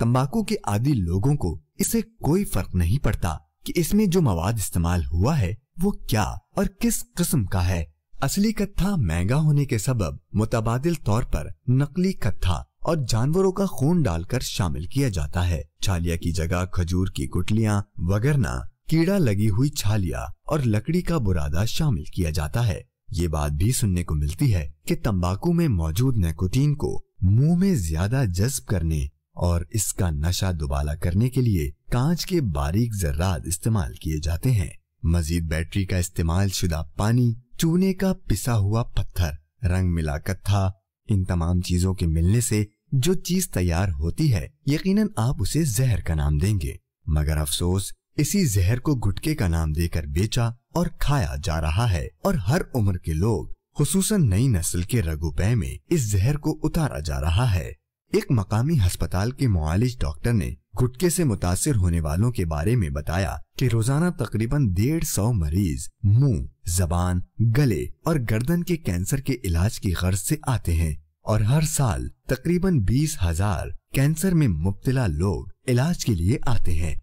तंबाकू के आदि लोगों को इसे कोई फर्क नहीं पड़ता कि इसमें जो मवाद इस्तेमाल हुआ है वो क्या और किस किस्म का है असली कत्था महंगा होने के सबब मुतबाद तौर पर नकली कत्था और जानवरों का खून डालकर शामिल किया जाता है छालिया की जगह खजूर की गुटलियाँ वगरना कीड़ा लगी हुई छालिया और लकड़ी का बुरादा शामिल किया जाता है ये बात भी सुनने को मिलती है कि तंबाकू में मौजूद नैकोटीन को मुंह में ज्यादा जज्ब करने और इसका नशा दुबाला करने के लिए कांच के बारीक जर्रात इस्तेमाल किए जाते हैं मजीद बैटरी का इस्तेमाल शुदा पानी चूने का पिसा हुआ पत्थर रंग मिला कत्था इन तमाम चीजों के मिलने से जो चीज तैयार होती है यकीनन आप उसे जहर का नाम देंगे मगर अफसोस इसी जहर को गुटके का नाम देकर बेचा और खाया जा रहा है और हर उम्र के लोग खसूस नई नस्ल के रगुपे में इस जहर को उतारा जा रहा है एक मकामी अस्पताल के मालिज डॉक्टर ने गुटके से मुतासर होने वालों के बारे में बताया कि रोजाना तकरीबन डेढ़ सौ मरीज मुंह, जबान गले और गर्दन के कैंसर के इलाज की गर्ज से आते हैं और हर साल तकरीबन बीस हजार कैंसर में मुबतला लोग इलाज के लिए आते हैं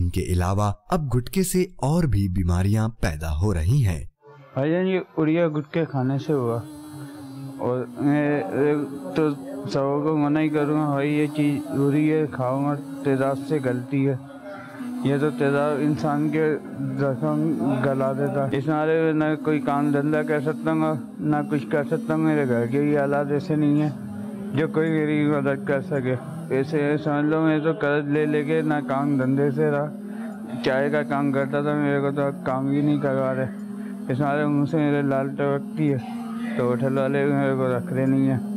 इनके अलावा अब गुटके से और भी बीमारियां पैदा हो रही हैं। भाईजान ये उड़िया गुटके खाने से हुआ और तो सब को मना ही करूँगा भाई ये चीज़ बुरी है खाऊंगा तेजाब से गलती है ये तो तेजाब इंसान के जख्म गला देता है इस नारे में ना कोई काम धंधा कर सकता हूँ ना कुछ कर सकता हूँ मेरे घर के ही हालात ऐसे नहीं है जो कोई मेरी मदद कर सके ऐसे समझ लो मैं तो कर्ज ले लेके ना काम धंधे से रहा चाय का काम करता था मेरे को तो काम भी नहीं करवा रहे इस नारे मुझसे मेरे लाल टपकती है तो होटल वाले मेरे को रख रहे नहीं है